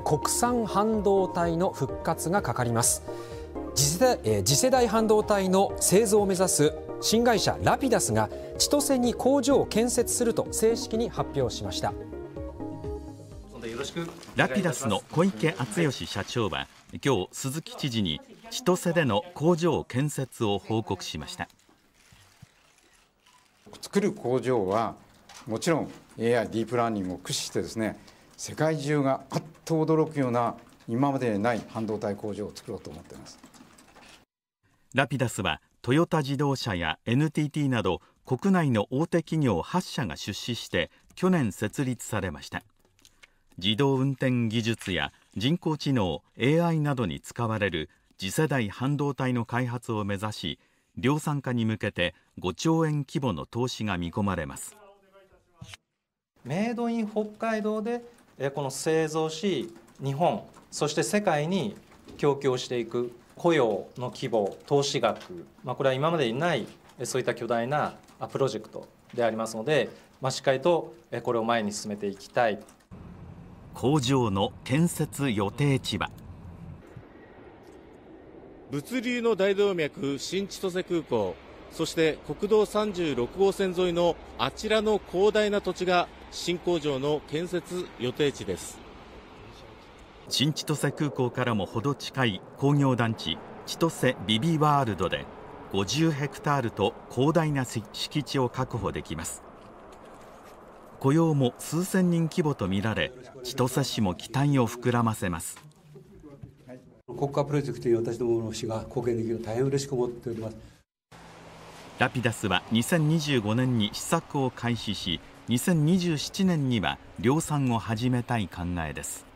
国産半導体の復活がかかります次世代次世代半導体の製造を目指す新会社ラピダスが千歳に工場を建設すると正式に発表しましたラピダスの小池敦義社長は今日鈴木知事に千歳での工場建設を報告しました作る工場はもちろん AI ディープラーニングを駆使してですね世界中があっと驚くような今までない半導体工場を作ろうと思っていますラピダスはトヨタ自動車や NTT など国内の大手企業8社が出資して去年設立されました自動運転技術や人工知能 AI などに使われる次世代半導体の開発を目指し量産化に向けて5兆円規模の投資が見込まれますメイドイン北海道でこの製造し日本そして世界に供給をしていく雇用の規模投資額、まあ、これは今までにないそういった巨大なプロジェクトでありますので、まあ、しっかりとこれを前に進めていきたい工場の建設予定地は物流の大動脈新千歳空港そして国道36号線沿いのあちらの広大な土地が新工場の建設予定地です新千歳空港からも程近い工業団地千歳ビビワールドで50ヘクタールと広大な敷地を確保できます雇用も数千人規模とみられ千歳市も期待を膨らませます国家プロジェクトに私どもの市が貢献できる大変嬉しく思っておりますラピダスは2025年に試作を開始し2027年には量産を始めたい考えです